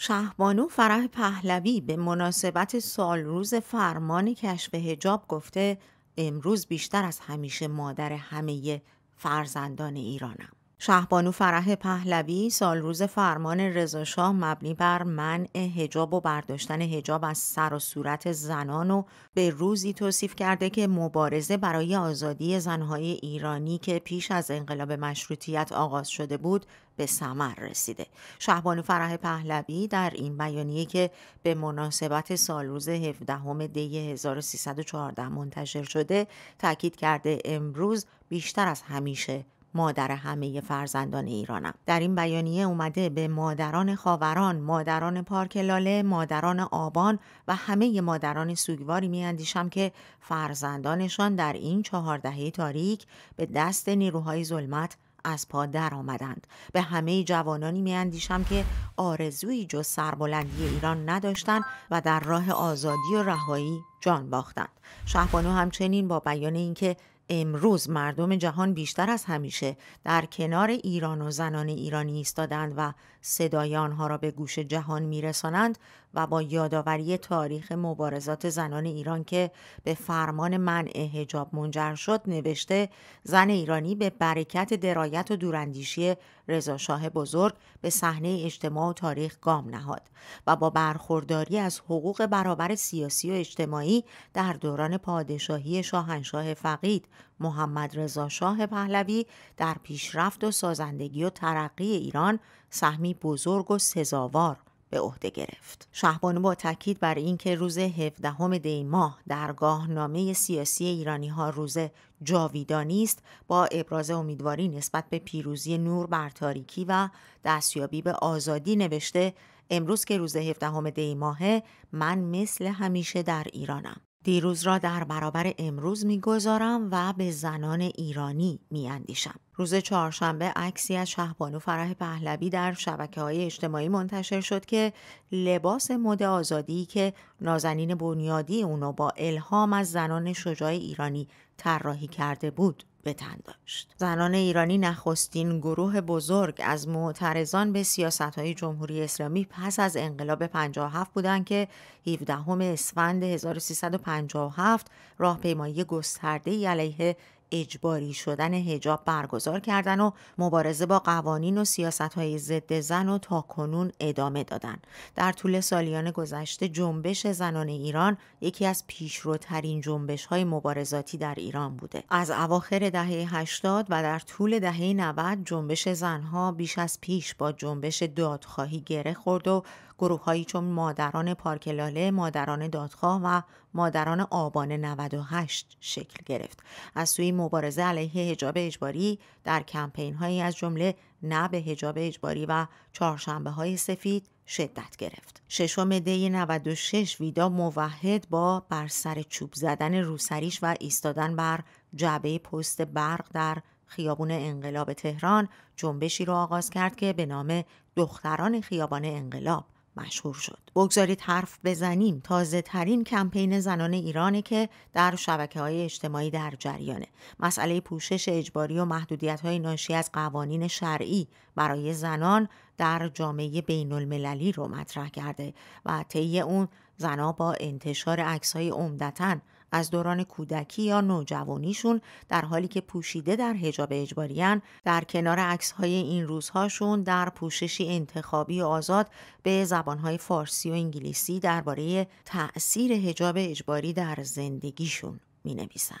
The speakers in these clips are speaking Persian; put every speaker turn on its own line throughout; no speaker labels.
شهبانو فرح پهلوی به مناسبت سالروز فرمان کشف هجاب گفته امروز بیشتر از همیشه مادر همه فرزندان ایرانم. شهبانو فرح پهلوی روز فرمان رضاشاه مبنی بر منع هجاب و برداشتن هجاب از سر و صورت زنان و به روزی توصیف کرده که مبارزه برای آزادی زنهای ایرانی که پیش از انقلاب مشروطیت آغاز شده بود به ثمر رسیده. شهبانو فرح پهلوی در این بیانیه که به مناسبت روز 17 دی 1314 منتشر شده تاکید کرده امروز بیشتر از همیشه مادر همه فرزندان ایرانم در این بیانیه اومده به مادران خاوران مادران پارک لاله مادران آبان و همه مادران سوگواری میاندیشم که فرزندانشان در این چهار دهه تاریک به دست نیروهای ظلمت از پا در آمدند به همه جوانانی میاندیشم که آرزوی جز سربلندی ایران نداشتند و در راه آزادی و رهایی جان باختند شهبانو همچنین با بیان اینکه امروز مردم جهان بیشتر از همیشه در کنار ایران و زنان ایرانی ایستادند و صدای آنها را به گوش جهان میرسانند و با یادآوری تاریخ مبارزات زنان ایران که به فرمان منع هجاب منجر شد نوشته زن ایرانی به برکت درایت و دوراندیشی رضا شاه بزرگ به صحنه اجتماع و تاریخ گام نهاد و با برخورداری از حقوق برابر سیاسی و اجتماعی در دوران پادشاهی شاهنشاه فقید محمد رضا شاه پهلوی در پیشرفت و سازندگی و ترقی ایران سهمی بزرگ و سزاوار به عهده گرفت. شهبانو با تاکید بر اینکه روز 17 دی ماه درگاه نامه سیاسی ایرانی ها روز جاویدانی است با ابراز امیدواری نسبت به پیروزی نور بر تاریکی و دستیابی به آزادی نوشته امروز که روز 17 دی ماهه من مثل همیشه در ایرانم دیروز را در برابر امروز میگذارم و به زنان ایرانی میاندیشم روز چهارشنبه عکسی از شهبانو فرح پهلوی در شبکه های اجتماعی منتشر شد که لباس مد آزادی که نازنین بنیادی اونو با الهام از زنان شجاع ایرانی طراحی کرده بود به داشت. زنان ایرانی نخستین گروه بزرگ از معترضان به سیاست های جمهوری اسلامی پس از انقلاب 57 بودند که 17 اسفند 1357 راهپیمایی گسترده علیه اجباری شدن هجاب برگزار کردن و مبارزه با قوانین و سیاست های ضد زن و تا کنون ادامه دادن. در طول سالیان گذشته جنبش زنان ایران یکی از پیشروترین جنبش های مبارزاتی در ایران بوده. از اواخر دهه 80 و در طول دهه 90 جنبش زنها بیش از پیش با جنبش دادخواهی گره خورد و گروههایی چون مادران پارکلاله، مادران دادخواه و مادران آبان 98 شکل گرفت. از سوی مبارزه علیه هجاب اجباری در کمپین هایی از جمله نه به هجاب اجباری و چهارشنبه های سفید شدت گرفت. ششم دی 96 ویدا موحد با بر سر چوب زدن روسریش و ایستادن بر جعبه پست برق در خیابون انقلاب تهران جنبشی را آغاز کرد که به نام دختران خیابان انقلاب مشهور شد. بگذارید حرف بزنیم تازه ترین کمپین زنان ایرانه که در شبکه های اجتماعی در جریانه. مسئله پوشش اجباری و محدودیت های ناشی از قوانین شرعی برای زنان در جامعه بین المللی رو مطرح کرده و طی اون زنها با انتشار عکس های عمدتاً از دوران کودکی یا نوجوانیشون در حالی که پوشیده در حجاب اجباریان در کنار عکسهای این روزهاشون در پوششی انتخابی و آزاد به زبانهای فارسی و انگلیسی درباره تأثیر حجاب اجباری در زندگیشون می نویسن.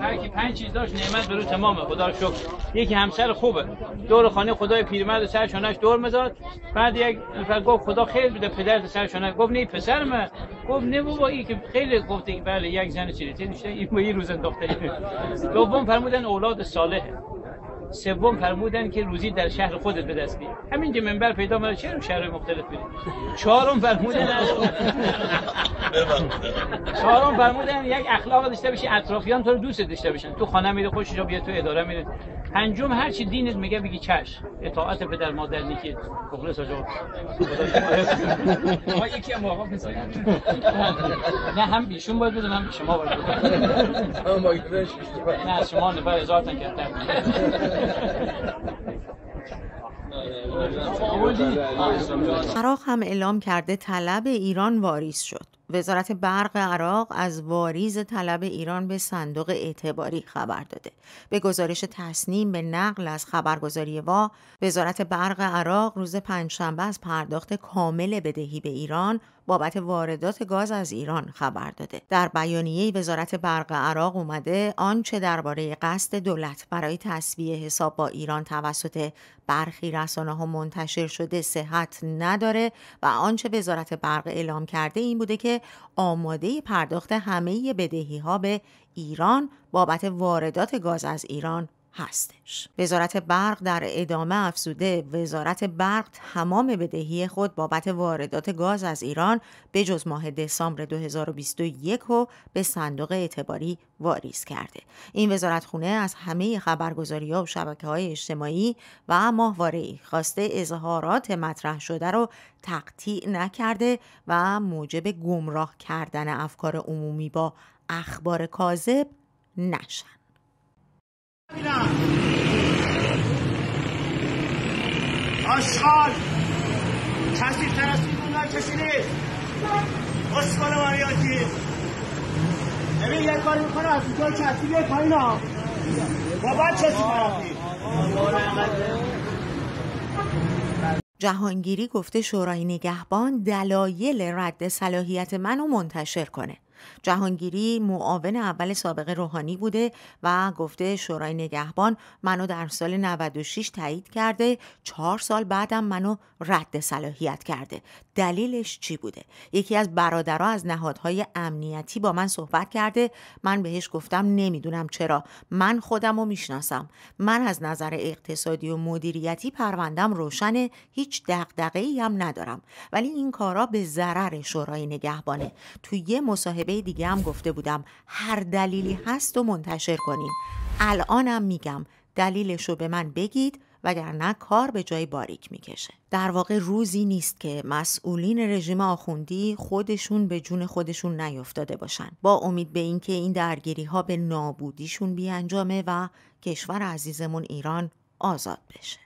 هر پنج چیز داشت نعمت برو تمامه خدا شکر یکی همسر خوبه دور خانه خدای پیرمرد سر شانش دور مزاد بعد یک نفر گفت خدا خیلی بده پدرت سر شانش گفت نه پسر من گفت نه بابا این که خیلی گفت بله یک زن چه نشه این ما یه روز انداخته دوم فرمودن اولاد صالحه سوم فرمودن که روزی در شهر خودت به دست بیاری همین که منبر پیدا مال چرا شهر مختلف بریم چهارم فرمودن از چهارم فرمودن یک اخلاق داشته باشی اطرافیان تو رو دوست داشته باشن تو خانه میره جا بیا تو اداره میره پنجم هر چی دینت میگه بگی چش اطاعت به در مادر نیکی مخلص آجا ما یکی هم آقا نه هم بیشون باید بدونم شما باید بدونم نه شما نفر ازارتن کرده عراق هم اعلام کرده طلب ایران واریز شد وزارت برق عراق از واریز طلب ایران به صندوق اعتباری خبر داده به گزارش تصنیم به نقل از خبرگزاری وا وزارت برق عراق روز پنجشنبه از پرداخت کامل بدهی به ایران بابت واردات گاز از ایران خبر داده در بیانیه وزارت برق عراق اومده آنچه درباره قصد دولت برای تصویه حساب با ایران توسط برخی رسانه ها منتشر شده صحت نداره و آنچه وزارت برق اعلام کرده این بوده که آماده پرداخت همه بدهی ها به ایران بابت واردات گاز از ایران وزارت برق در ادامه افزوده وزارت برق تمام بدهی خود بابت واردات گاز از ایران به جز ماه دسامبر 2021 و به صندوق اعتباری واریز کرده این وزارت خونه از همه خبرگزاری ها و شبکه های اجتماعی و ماهواره خواسته اظهارات مطرح شده رو تقطیع نکرده و موجب گمراه کردن افکار عمومی با اخبار کاذب نشن آشغال کسی تر از این بودن کشیدید ماریاتی ببین یک بار میکنه از اینجا کسی بیه پایین ها بابا چه طرفی جهانگیری گفته شورای نگهبان دلایل رد صلاحیت منو منتشر کنه جهانگیری معاون اول سابق روحانی بوده و گفته شورای نگهبان منو در سال 96 تایید کرده چهار سال بعدم منو رد صلاحیت کرده دلیلش چی بوده یکی از برادرها از نهادهای امنیتی با من صحبت کرده من بهش گفتم نمیدونم چرا من خودم رو میشناسم من از نظر اقتصادی و مدیریتی پروندم روشنه هیچ دقدقه هم ندارم ولی این کارا به ضرر شورای نگهبانه تو یه مصاحبه مصاحبه دیگه هم گفته بودم هر دلیلی هست و منتشر کنیم الانم میگم دلیلش رو به من بگید وگرنه کار به جای باریک میکشه در واقع روزی نیست که مسئولین رژیم آخوندی خودشون به جون خودشون نیفتاده باشن با امید به اینکه این, این درگیری ها به نابودیشون بیانجامه و کشور عزیزمون ایران آزاد بشه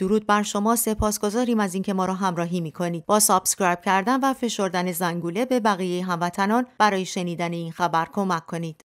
درود بر شما سپاسگزاریم از اینکه ما را همراهی می کنید با سابسکرایب کردن و فشردن زنگوله به بقیه هموطنان برای شنیدن این خبر کمک کنید